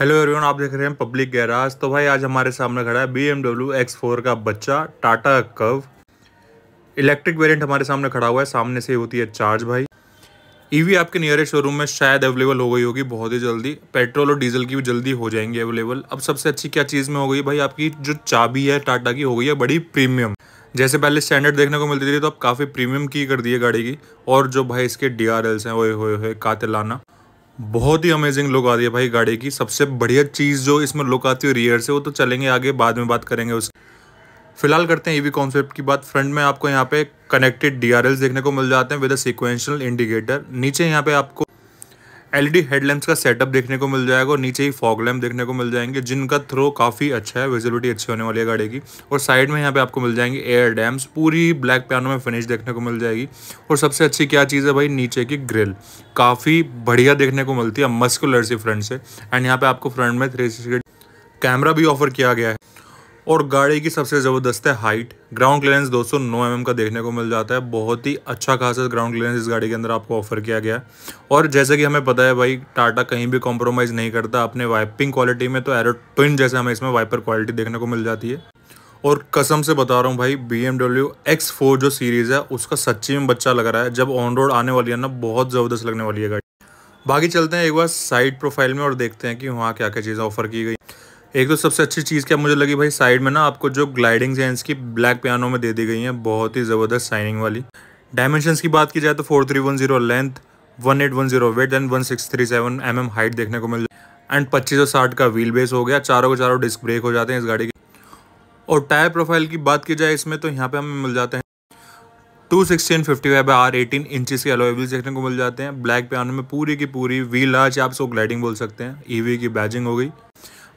hello everyone आप देख रहे हैं पब्लिक गैराज तो भाई आज हमारे सामने खड़ा है बी डब्ल्यू एक्स फोर का बच्चा टाटा कव इलेक्ट्रिक वेरिएंट हमारे सामने खड़ा हुआ है सामने से होती है चार्ज भाई ईवी e आपके नियरेस्ट शोरूम में शायद अवेलेबल हो गई होगी बहुत ही जल्दी पेट्रोल और डीजल की भी जल्दी हो जाएंगी अवेलेबल अब सबसे अच्छी क्या चीज़ में हो गई भाई आपकी जो चाबी है टाटा की हो गई है बड़ी प्रीमियम जैसे पहले स्टैंडर्ड देखने को मिलती थी तो अब काफ़ी प्रीमियम की कर दी है गाड़ी की और जो भाई इसके डी आर एल्स हैं ओए हो कातिलाना बहुत ही अमेजिंग लुक आ रही है भाई गाड़ी की सबसे बढ़िया चीज़ जो इसमें लुक आती है रियर से वो तो चलेंगे आगे बाद में बात करेंगे उस फिलहाल करते हैं ईवी कॉन्सेप्ट की बात फ्रंट में आपको यहाँ पे कनेक्टेड डीआरएल देखने को मिल जाते हैं विद अ सीक्वेंशियल इंडिकेटर नीचे यहाँ पे आपको एलईडी हेडलैम्प्स का सेटअप देखने को मिल जाएगा और नीचे ही फॉग लैम्प देखने को मिल जाएंगे जिनका थ्रो काफ़ी अच्छा है विजिबिलिटी अच्छी होने वाली है गाड़ी की और साइड में यहाँ पे आपको मिल जाएंगे एयर डैम्स पूरी ब्लैक पियानो में फिनिश देखने को मिल जाएगी और सबसे अच्छी क्या चीज़ है भाई नीचे की ग्रिल काफ़ी बढ़िया देखने को मिलती है मस्कुलर सी फ्रंट से एंड यहाँ पर आपको फ्रंट में थ्री कैमरा भी ऑफर किया गया है और गाड़ी की सबसे ज़बरदस्त है हाइट ग्राउंड क्लियरेंस 209 mm का देखने को मिल जाता है बहुत ही अच्छा खासा ग्राउंड क्लियरेंस इस गाड़ी के अंदर आपको ऑफर किया गया और जैसे कि हमें पता है भाई टाटा कहीं भी कॉम्प्रोमाइज़ नहीं करता अपने वाइपिंग क्वालिटी में तो एरो ट्विन जैसे हमें इसमें वाइपर क्वालिटी देखने को मिल जाती है और कसम से बता रहा हूँ भाई बी एम जो सीरीज़ है उसका सच्ची में बच्चा लग रहा है जब ऑन रोड आने वाली है ना बहुत ज़बरदस्त लगने वाली है गाड़ी बाकी चलते हैं एक बार साइड प्रोफाइल में और देखते हैं कि वहाँ क्या क्या चीज़ें ऑफर की गई एक तो सबसे अच्छी चीज़ क्या मुझे लगी भाई साइड में ना आपको जो ग्लाइडिंग है की ब्लैक पियानो में दे दी गई हैं बहुत ही ज़बरदस्त साइनिंग वाली डायमेंशंस की बात की जाए तो four three one zero length one eight one zero width and one six three seven M M height देखने को मिल जाए एंड पच्चीस सौ साठ का व्हील बेस हो गया चारों के चारों डिस्क ब्रेक हो जाते हैं इस गाड़ी के और टायर प्रोफाइल की बात की जाए इसमें तो यहाँ पे हमें मिल जाते हैं two sixteen fifty five R eighteen inches के अलॉय देखने को मिल जाते हैं ब्लैक पियानो में पूरी की पूरी व्हील आज आप सो ग्लाइडिंग बोल सकते हैं ईवी e की बैजिंग हो गई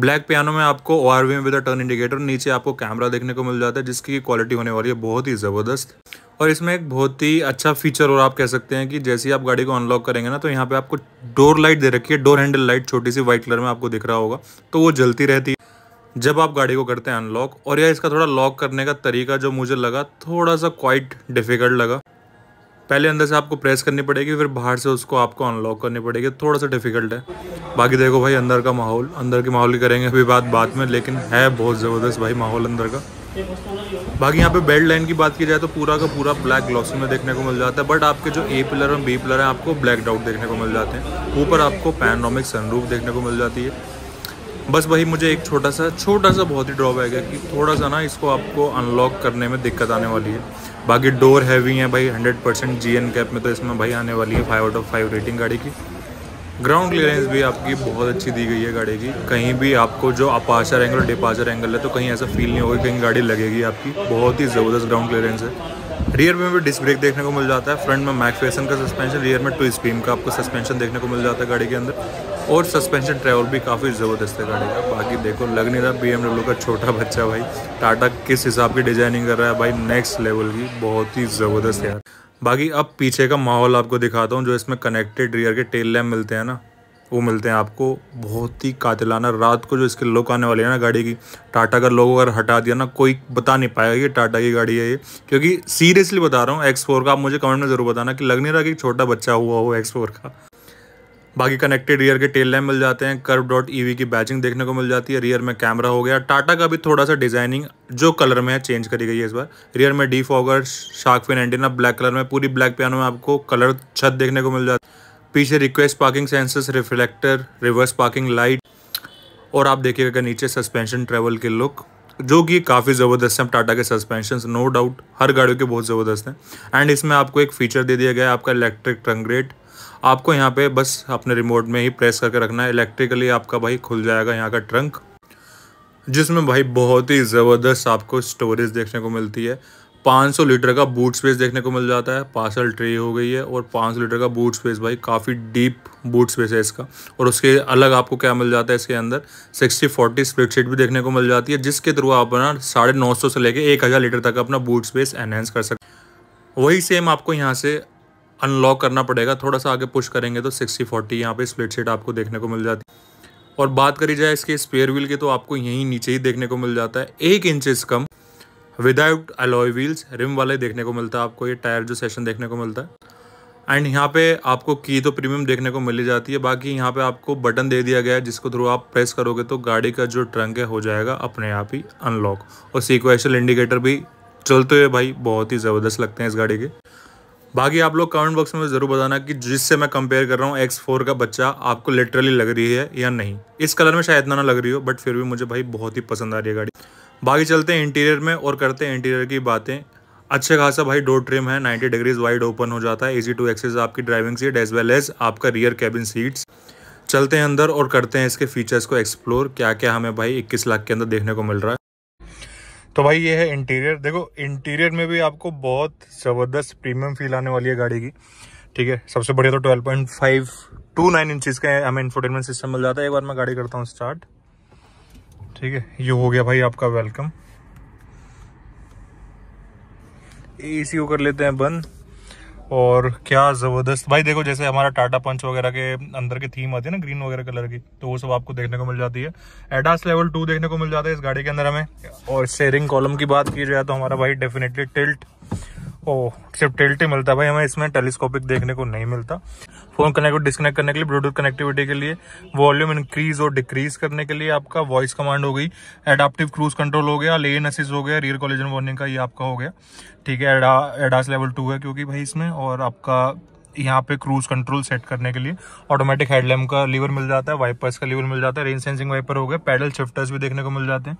ब्लैक पियानो में आपको O R V with turn indicator नीचे आपको कैमरा देखने को मिल जाता है जिसकी क्वालिटी होने वाली है बहुत ही ज़बरदस्त और इसमें एक बहुत ही अच्छा फीचर और आप कह सकते हैं कि जैसे ही आप गाड़ी को अनलॉक करेंगे ना तो यहाँ पे आपको डोर लाइट दे रखी है डोर हैंडल लाइट छोटी सी व्हाइट कलर में आपको दिख रहा होगा तो वो जलती रहती है जब आप गाड़ी को करते हैं अनलॉक और यह इसका थोड़ा लॉक करने का तरीका जो मुझे लगा थोड़ा सा क्वाइट डिफिकल्ट लगा पहले अंदर से आपको प्रेस करनी पड़ेगी फिर बाहर से उसको आपको अनलॉक करनी पड़ेगी थोड़ा सा डिफिकल्ट है बाकी देखो भाई अंदर का माहौल अंदर के माहौल की करेंगे अभी बात बाद में लेकिन है बहुत ज़बरदस्त भाई माहौल अंदर का बाकी यहाँ पे बेल्ट लाइन की बात की जाए तो पूरा का पूरा ब्लैक ग्लॉसी में देखने को मिल जाता है बट आपके जो ए पिलर और बी पिलर हैं आपको ब्लैक डाउट देखने को मिल जाते हैं ऊपर आपको पैनोमिक सनरूफ देखने को मिल जाती है बस वही मुझे एक छोटा सा छोटा सा बहुत ही ड्रॉबैक है कि थोड़ा सा ना इसको आपको अनलॉक करने में दिक्कत आने वाली है बाकी डोर हैवी हैं भाई 100 परसेंट जी कैप में तो इसमें भाई आने वाली है five out of five rating गाड़ी की ग्राउंड क्लियरेंस भी आपकी बहुत अच्छी दी गई है गाड़ी की कहीं भी आपको जो अपाचर एंगल और डिपाचर एंगल है तो कहीं ऐसा फील नहीं होगा कहीं गाड़ी लगेगी आपकी बहुत ही ज़बरदस्त ग्राउंड क्लियरेंस है रियर में भी डिस्क ब्रेक देखने को मिल जाता है फ्रंट में मैक फेसन का सस्पेंशन रियर में टू स्पीम का आपको सस्पेंशन देखने को मिल जाता है गाड़ी के अंदर और सस्पेंशन ट्रैवल भी काफ़ी ज़बरदस्त है गाड़ी का बाकी देखो लग नहीं रहा बी का छोटा बच्चा भाई टाटा किस हिसाब की डिज़ाइनिंग कर रहा है भाई नेक्स्ट लेवल की बहुत ही ज़बरदस्त यार बाकी अब पीछे का माहौल आपको दिखाता हूँ जो इसमें कनेक्टेड रियर के टेल लैम मिलते हैं ना वो मिलते हैं आपको बहुत ही कातिलाना रात को जो इसके लुक आने वाली है ना गाड़ी की टाटा का लोगों अगर हटा दिया ना कोई बता नहीं पाएगा कि टाटा की गाड़ी है ये क्योंकि सीरियसली बता रहा हूँ एक्स फोर का आप मुझे कमेंट में ज़रूर बताना कि लग नहीं रहा कि छोटा बच्चा हुआ हो एक्स फोर का बाकी कनेक्टेड रियर के टेल लैम्प मिल जाते हैं कर्व डॉट ईवी की बैचिंग देखने को मिल जाती है रियर में कैमरा हो गया टाटा का भी थोड़ा सा डिजाइनिंग जो कलर में है चेंज करी गई है इस बार रियर में defogger shark fin antenna black colour में पूरी ब्लैक पियानो में आपको कलर छत देखने को मिल जाती है पीछे request parking sensors reflector reverse parking light और आप देखिएगा नीचे सस्पेंशन ट्रेवल के लुक जो कि काफ़ी ज़बरदस्त हैं टाटा के सस्पेंशन नो डाउट हर गाड़ियों के बहुत ज़बरदस्त हैं एंड इसमें आपको एक फीचर दे दिया गया है आपका इलेक्ट्रिक रेट आपको यहाँ पे बस अपने रिमोट में ही प्रेस करके रखना है इलेक्ट्रिकली आपका भाई खुल जाएगा यहाँ का ट्रंक जिसमें भाई बहुत ही ज़बरदस्त आपको स्टोरेज देखने को मिलती है 500 लीटर का बूट स्पेस देखने को मिल जाता है पार्सल ट्रे हो गई है और 500 लीटर का बूट स्पेस भाई काफ़ी डीप बूट स्पेस है इसका और उसके अलग आपको क्या मिल जाता है इसके अंदर 60 40 स्प्लिट शीट भी देखने को मिल जाती है जिसके थ्रू आप अपना साढ़े नौ से लेके एक हज़ार लीटर तक अपना बूट स्पेस एनहेंस कर सकते वही सेम आपको यहाँ से अनलॉक करना पड़ेगा थोड़ा सा आगे पुश करेंगे तो सिक्सटी फोर्टी यहाँ पे स्प्लिट सीट आपको देखने को मिल जाती है और बात करी जाए इसके स्पेयर व्हील की तो आपको यहीं नीचे ही देखने को मिल जाता है एक इंचज़ कम विदाउट अलॉय व्हील्स रिम वाले देखने को मिलता है आपको ये टायर जो सेशन देखने को मिलता है एंड यहाँ पे आपको की तो प्रीमियम देखने को मिली जाती है बाकी यहाँ पे आपको बटन दे दिया गया है जिसको थ्रू आप प्रेस करोगे तो गाड़ी का जो ट्रंक है हो जाएगा अपने आप ही अनलॉक और सीक्वेंशियल इंडिकेटर भी चलते हुए भाई बहुत ही ज़बरदस्त लगते हैं इस गाड़ी के बाकी आप लोग कमेंट बॉक्स में ज़रूर बताना कि जिससे मैं कंपेयर कर रहा हूँ एक्स फोर का बच्चा आपको लिटरली लग रही है या नहीं इस कलर में शायद ना ना लग रही हो बट फिर भी मुझे भाई बहुत ही पसंद आ रही है गाड़ी बाकी चलते हैं इंटीरियर में और करते हैं इंटीरियर की बातें अच्छे खासा भाई डोर ट्रिम है 90 डिग्रीज वाइड ओपन हो जाता है इजी टू एक्सेस आपकी driving seat as well as आपका रियर कैबिन सीट्स चलते हैं अंदर और करते हैं इसके फीचर्स को एक्सप्लोर क्या क्या हमें भाई 21 लाख के अंदर देखने को मिल रहा है तो भाई ये है इंटीरियर देखो इंटीरियर में भी आपको बहुत ज़बरदस्त प्रीमियम फील आने वाली है गाड़ी की ठीक है सबसे बढ़िया तो twelve point five two nine inches का हमें इंफोटेनमेंट सिस्टम मिल जाता है एक बार मैं गाड़ी करता हूँ स्टार्ट ठीक है ये हो गया भाई आपका वेलकम ए कर लेते हैं बंद और क्या ज़बरदस्त भाई देखो जैसे हमारा टाटा पंच वगैरह के अंदर की थीम आती है ना ग्रीन वगैरह कलर की तो वो सब आपको देखने को मिल जाती है एडास लेवल टू देखने को मिल जाता है इस गाड़ी के अंदर हमें और शेयरिंग कॉलम की बात की जाए तो हमारा भाई डेफिनेटली टिल्ट ओ सिर्फ टिल्ट ही मिलता है भाई हमें इसमें टेलीस्कोपिक देखने को नहीं मिलता फोन कनेक्ट और डिस्कनेक्ट करने के लिए ब्लूटूथ कनेक्टिविटी के लिए वॉल्यूम इंक्रीज और डिक्रीज करने के लिए आपका वॉइस कमांड हो गई एडाप्टिव क्रूज कंट्रोल हो गया लेन असिस हो गया रियर कॉलेजन वार्निंग का ये आपका हो गया ठीक है एडा एडास लेवल टू है क्योंकि भाई इसमें और आपका यहाँ पे क्रूज कंट्रोल सेट करने के लिए ऑटोमेटिक हेडलैम्प का लीवर मिल जाता है वाइपर्स का लीवर मिल जाता है रेन सेंसिंग वाइपर हो गए पैडल शिफ्टर्स भी देखने को मिल जाते हैं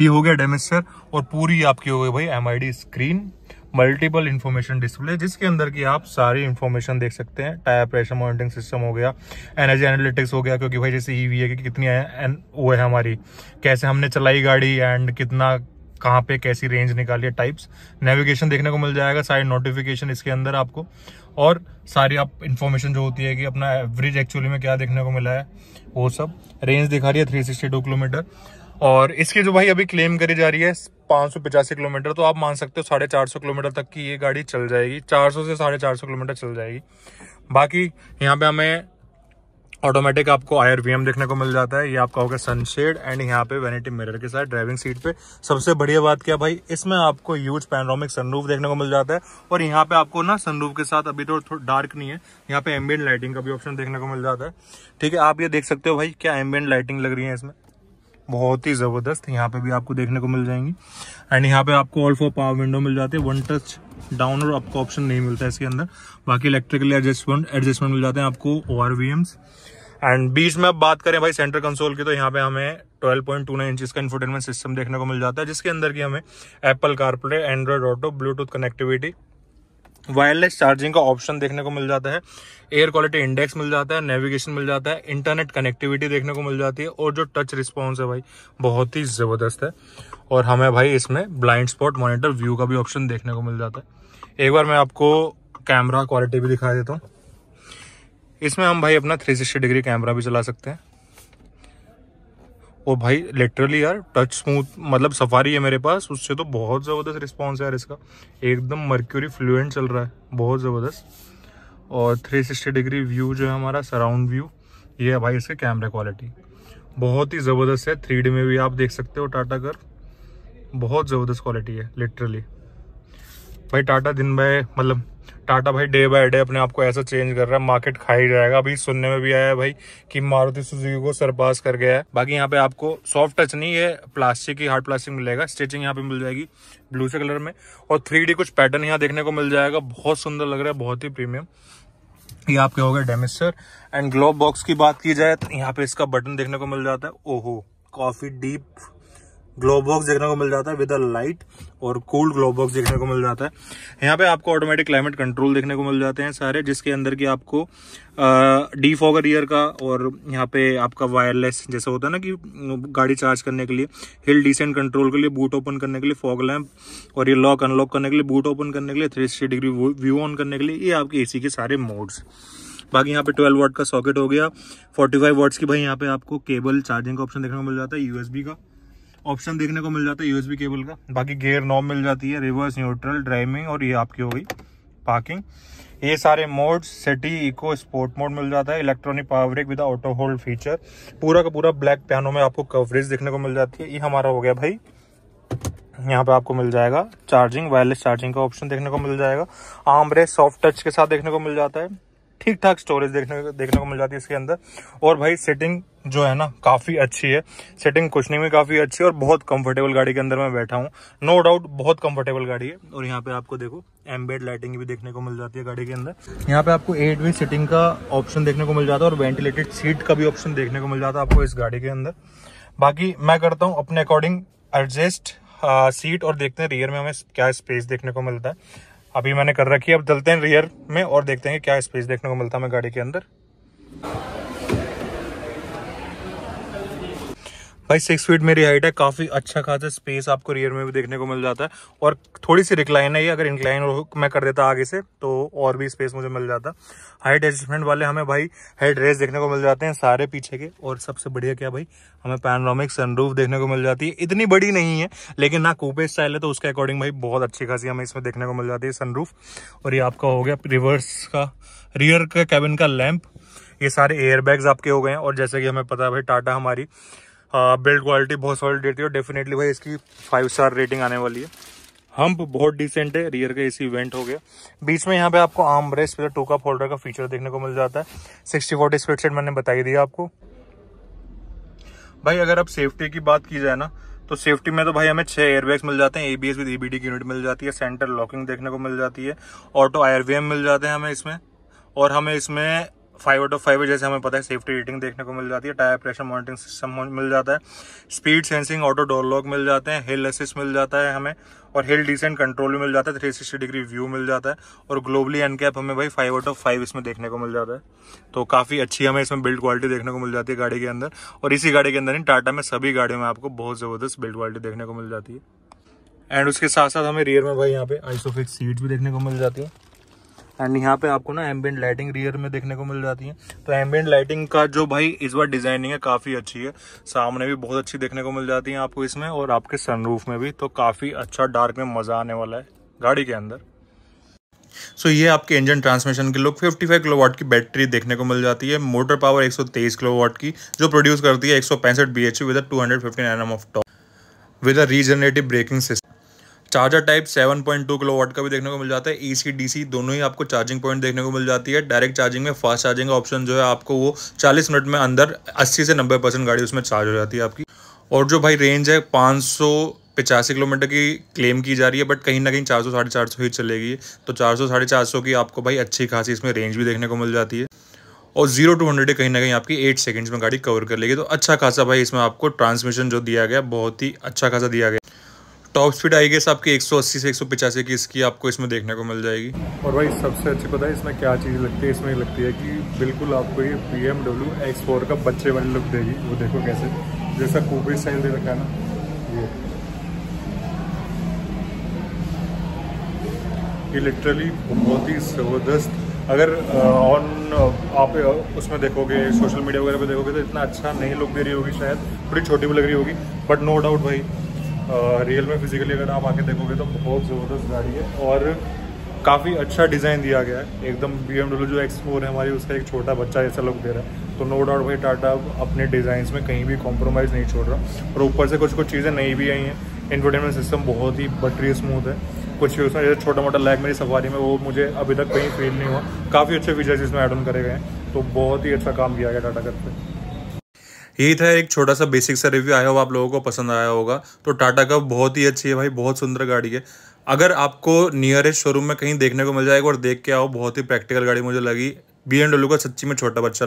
ये हो गया डेमिस्टर और पूरी आपकी हो गई भाई M screen multiple information display जिसके अंदर की आप सारी इन्फॉर्मेशन देख सकते हैं टायर प्रेशर मॉनिटरिंग सिस्टम हो गया एनर्जी एनालिटिक्स हो गया क्योंकि भाई जैसे ई e है कि कितनी वो है हमारी कैसे हमने चलाई गाड़ी एंड कितना कहाँ पे कैसी रेंज निकाली है टाइप्स नेविगेशन देखने को मिल जाएगा सारी नोटिफिकेशन इसके अंदर आपको और सारी आप इन्फॉर्मेशन जो होती है कि अपना एवरेज एक्चुअली में क्या देखने को मिला है वो सब रेंज दिखा रही है 362 किलोमीटर और इसकी जो भाई अभी क्लेम करी जा रही है पाँच सौ पचासी किलोमीटर तो आप मान सकते हो साढ़े चार सौ किलोमीटर तक की ये गाड़ी चल जाएगी चार सौ से साढ़े चार सौ किलोमीटर चल जाएगी बाकी यहाँ पे हमें ऑटोमेटिक आपको आई एम देखने को मिल जाता है ये आपका होगा सनशेड एंड यहाँ पे वेनिटी मिरर के साथ ड्राइविंग सीट पे सबसे बढ़िया बात क्या भाई इसमें आपको यूज पैनरोमिक सनरूफ देखने को मिल जाता है और यहाँ पे आपको ना सनरूफ के साथ अभी तो डार्क नहीं है यहाँ पे एम्बियंट लाइटिंग का भी ऑप्शन देखने को मिल जाता है ठीक है आप ये देख सकते हो भाई क्या एम्बियंट लाइटिंग लग रही है इसमें बहुत ही ज़बरदस्त यहाँ पे भी आपको देखने को मिल जाएंगी एंड यहाँ पे आपको ऑल फोर पावर विंडो मिल जाते हैं वन टच डाउन और आपको ऑप्शन नहीं मिलता है इसके अंदर बाकी इलेक्ट्रिकली एडजस्टमेंट एडजस्टमेंट मिल जाते हैं आपको O R V Ms and बीच में अब बात करें भाई सेंटर कंसोल की तो यहाँ पे हमें 12.29 पॉइंट इंचज का इन्फोटेनमेंट सिस्टम देखने को मिल जाता है जिसके अंदर की हमें Apple CarPlay Android Auto Bluetooth connectivity wireless charging का ऑप्शन देखने को मिल जाता है एयर क्वालिटी इंडेक्स मिल जाता है नेविगेशन मिल जाता है इंटरनेट कनेक्टिविटी देखने को मिल जाती है और जो टच रिस्पॉन्स है भाई बहुत ही ज़बरदस्त है और हमें भाई इसमें ब्लाइंड स्पॉट मॉनिटर व्यू का भी ऑप्शन देखने को मिल जाता है एक बार मैं आपको कैमरा क्वालिटी भी दिखा देता हूँ इसमें हम भाई अपना 360 डिग्री कैमरा भी चला सकते हैं और भाई लिटरली यार टच स्मूथ मतलब सफारी है मेरे पास उससे तो बहुत ज़बरदस्त रिस्पॉन्स है यार इसका एकदम मर्क्यूरी फ्लुएंट चल रहा है बहुत ज़बरदस्त और 360 डिग्री व्यू जो है हमारा सराउंड व्यू ये है भाई इसके कैमरे क्वालिटी बहुत ही ज़बरदस्त है थ्री में भी आप देख सकते हो टाटा कर बहुत ज़बरदस्त क्वालिटी है लिटरली भाई टाटा दिन भाई मतलब टाटा भाई डे बाय डे अपने आप को ऐसा चेंज कर रहा है मार्केट खा ही जाएगा अभी सुनने में भी आया है भाई कि मारुति सुजुकी को सरपास कर गया है बाकी यहाँ पे आपको सॉफ्ट टच नहीं है प्लास्टिक की हार्ड प्लास्टिक मिलेगा स्टिचिंग यहाँ पे मिल जाएगी ब्लू से कलर में और थ्री कुछ पैटर्न यहाँ देखने को मिल जाएगा बहुत सुंदर लग रहा है बहुत ही प्रीमियम ये आपके हो गए डेमिस्टर एंड ग्लोव बॉक्स की बात की जाए तो यहाँ पे इसका बटन देखने को मिल जाता है ओहो काफी डीप ग्लोव बॉक्स देखने को मिल जाता है विद अ लाइट और कूल्ड ग्लोव बॉक्स देखने को मिल जाता है यहाँ पे आपको ऑटोमेटिक क्लाइमेट कंट्रोल देखने को मिल जाते हैं सारे जिसके अंदर की आपको डी फॉगर ईयर का और यहाँ पे आपका वायरलेस जैसे होता है ना कि गाड़ी चार्ज करने के लिए हिल डिसेंट कंट्रोल के लिए बूट ओपन करने के लिए फॉग लैम्प और ये लॉक अनलॉक करने के लिए बूट ओपन करने के लिए थ्री डिग्री व्यू ऑन करने के लिए ये आपके ए के सारे मोड्स बाकी यहाँ पे 12 वॉट का सॉकेट हो गया 45 फाइव की भाई यहाँ पे आपको केबल चार्जिंग का ऑप्शन देखने को मिल जाता है यूएसबी का ऑप्शन देखने को मिल जाता है यूएसबी केबल का बाकी गेयर नॉब मिल जाती है रिवर्स न्यूट्रल ड्राइविंग और ये आपकी हो गई पार्किंग ये सारे modes city eco sport mode मिल जाता है electronic power brake with auto hold feature पूरा का पूरा ब्लैक पैनों में आपको कवरेज देखने को मिल जाती है ये हमारा हो गया भाई यहाँ पे आपको मिल जाएगा चार्जिंग वायरलेस चार्जिंग का ऑप्शन देखने को मिल जाएगा आमरे सॉफ्ट टच के साथ देखने को मिल जाता है ठीक ठाक स्टोरेज देखने देखने को मिल जाती है इसके अंदर और भाई सेटिंग जो है ना काफ़ी अच्छी है सेटिंग नहीं में काफ़ी अच्छी है और बहुत कंफर्टेबल गाड़ी के अंदर मैं बैठा हूँ नो डाउट बहुत कंफर्टेबल गाड़ी है और यहाँ पे आपको देखो एम्बेड लाइटिंग भी देखने को मिल जाती है गाड़ी के अंदर यहाँ पे आपको एट वे सिटिंग का ऑप्शन देखने को मिल जाता है और वेंटिलेटेड सीट का भी ऑप्शन देखने को मिल जाता है आपको इस गाड़ी के अंदर बाकी मैं करता हूँ अपने अकॉर्डिंग एडजस्ट सीट और देखते हैं रियर में हमें क्या स्पेस देखने को मिलता है अभी मैंने कर रखी है अब चलते हैं रियर में और देखते हैं क्या स्पेस देखने को मिलता है गाड़ी के अंदर भाई सिक्स फीट मेरी हाइट है काफ़ी अच्छा खासा स्पेस आपको रियर में भी देखने को मिल जाता है और थोड़ी सी रिक्लाइन है ये अगर इंक्लाइन मैं कर देता आगे से तो और भी स्पेस मुझे मिल जाता हाइट एडजस्टमेंट वाले हमें भाई हेड रेस देखने को मिल जाते हैं सारे पीछे के और सबसे बढ़िया क्या भाई हमें पैनोरामिक सनरूफ देखने को मिल जाती है इतनी बड़ी नहीं है लेकिन ना कूपे स्टाइल है तो उसके अकॉर्डिंग भाई बहुत अच्छी खासी हमें इसमें देखने को मिल जाती है सनरूफ और ये आपका हो गया रिवर्स का रियर का कैबिन का लैंप ये सारे एयरबैग्स आपके हो गए हैं और जैसे कि हमें पता है भाई टाटा हमारी बिल्ड हाँ, क्वालिटी बहुत सॉलिड देती है और डेफिनेटली भाई इसकी फाइव स्टार रेटिंग आने वाली है हम्प बहुत डिसेंट है रियर का एसी वेंट हो गया बीच में यहाँ पे आपको armrest two cup holder का फीचर देखने को मिल जाता है सिक्सटी फोर्टी स्पीड सेट मैंने बताई दिया आपको भाई अगर आप सेफ्टी की बात की जाए ना तो सेफ्टी में तो भाई हमें छह एयरबैग्स मिल जाते हैं एबीएस विद एबीडी की यूनिट मिल जाती है सेंटर लॉकिंग देखने को मिल जाती है ऑटो आयरवीएम मिल जाते हैं हमें इसमें और हमें इसमें फाइव आउट ऑफ फाइव जैसे हमें पता है सेफ्टी रेटिंग देखने को मिल जाती है टायर प्रेशर मॉनिटरिंग सिस्टम मिल जाता है speed sensing auto door lock मिल जाते हैं हिल असिस्ट मिल जाता है हमें और हिल डिसेंट कंट्रोल भी मिल जाता है थ्री सिक्सटी डिग्री व्यू मिल जाता है और ग्लोबली एनकैप हमें भाई फाइव आउट ऑफ फाइव इसमें देखने को मिल जाता है तो काफ़ी अच्छी हमें इसमें बिल्ड क्वालिटी देखने को मिल जाती है गाड़ी के अंदर और इसी गाड़ी के अंदर ही टाटा में सभी गाड़ियों में आपको बहुत ज़बरदस्त बिल्ड क्वालिटी देखने को मिल जाती है एंड उसके साथ साथ हमें रियर में भाई यहाँ पे आइसोफिक सीट भी देखने को मिल जाती है एंड यहाँ पे आपको ना एम्बियंट लाइटिंग रियर में देखने को मिल जाती है तो एम्बियंट लाइटिंग का जो भाई इस बार डिजाइनिंग है काफी अच्छी है सामने भी बहुत अच्छी देखने को मिल जाती है आपको इसमें और आपके सनरूफ में भी तो काफी अच्छा डार्क में मजा आने वाला है गाड़ी के अंदर सो so, ये आपके इंजन ट्रांसमिशन के लुक 55 किलोवाट की बैटरी देखने को मिल जाती है मोटर पावर 123 किलोवाट की जो प्रोड्यूस करती है एक सौ पैंसठ B H with two hundred fifty N M of टॉप with a regenerative braking system charger type 7.2 watt का भी देखने को मिल जाता है एसी डीसी दोनों ही आपको चार्जिंग पॉइंट देखने को मिल जाती है डायरेक्ट चार्जिंग में फास्ट चार्जिंग का ऑप्शन जो है आपको वो 40 मिनट में अंदर 80 से 90 परसेंट गाड़ी उसमें चार्ज हो जाती है आपकी और जो भाई रेंज है पाँच पचासी किलोमीटर की क्लेम की जा रही है बट कहीं ना कहीं चार सौ साढ़े चार सौ ही चलेगी तो चार सौ साढ़े चार सौ की आपको भाई अच्छी खासी इसमें रेंज भी देखने को मिल जाती है और जीरो टू हंड्रेड कहीं ना कहीं आपकी एट सेकेंड्स में गाड़ी कवर कर लेगी तो अच्छा खासा भाई इसमें आपको ट्रांसमिशन जो दिया गया बहुत ही अच्छा खासा दिया गया टॉप स्पीड आई गेस आपकी 180 से एक की इसकी आपको इसमें देखने को मिल जाएगी और भाई सबसे अच्छी पता है इसमें क्या चीज़ लगती है इसमें लगती है कि बिल्कुल आपको ये बी एम का बच्चे वाली लुक देगी वो देखो कैसे जैसा कोविड स्टाइल दे रखा है ना ये ये लिटरली बहुत ही ज़बरदस्त अगर ऑन आप उसमें देखोगे सोशल मीडिया वगैरह पे देखोगे तो इतना अच्छा नहीं लुक दे रही होगी शायद थोड़ी छोटी भी लग रही होगी बट नो डाउट भाई रियल में फिजिकली अगर आप आके देखोगे तो बहुत ज़बरदस्त गाड़ी है और काफ़ी अच्छा डिज़ाइन दिया गया है एकदम बी जो एक्स है हमारी उसका एक छोटा बच्चा जैसा लुक दे रहा है तो नो डाउट भाई टाटा अपने डिज़ाइंस में कहीं भी कॉम्प्रोमाइज़ नहीं छोड़ रहा और ऊपर से कुछ कुछ चीज़ें नई भी आई हैं इंटरटेनमेंट सिस्टम बहुत ही बटरी स्मूथ है कुछ उसमें जैसे छोटा मोटा लैग मेरी सवारी में वो मुझे अभी तक कहीं फील नहीं हुआ काफ़ी अच्छे फीचर्स इसमें ऐड ऑन करे गए हैं तो बहुत ही अच्छा काम किया गया टाटा कर पर यही था एक छोटा सा बेसिक सा रिव्यू आया होगा आप लोगों को पसंद आया होगा तो टाटा का बहुत ही अच्छी है भाई बहुत सुंदर गाड़ी है अगर आपको नियरेस्ट शोरूम में कहीं देखने को मिल जाएगा और देख के आओ बहुत ही प्रैक्टिकल गाड़ी मुझे लगी बी एंड डब्ल्यू का सच्ची में छोटा बच्चा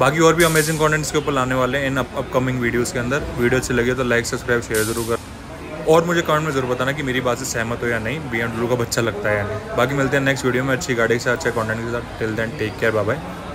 बाकी और भी अमेजिंग कॉन्टेंट्स के ऊपर लाने वाले इन अपकमिंग वीडियोज़ के अंदर वीडियो अच्छी लगी तो लाइक सब्सक्राइब शेयर जरूर कर और मुझे कमेंट में जरूर बताना कि मेरी बात से सहमत हो या नहीं बी एम का बच्चा लगता है या नहीं बाकी मिलते हैं नेक्स्ट वीडियो में अच्छी गाड़ी से अच्छे कॉन्टेंट के साथ till then take care bye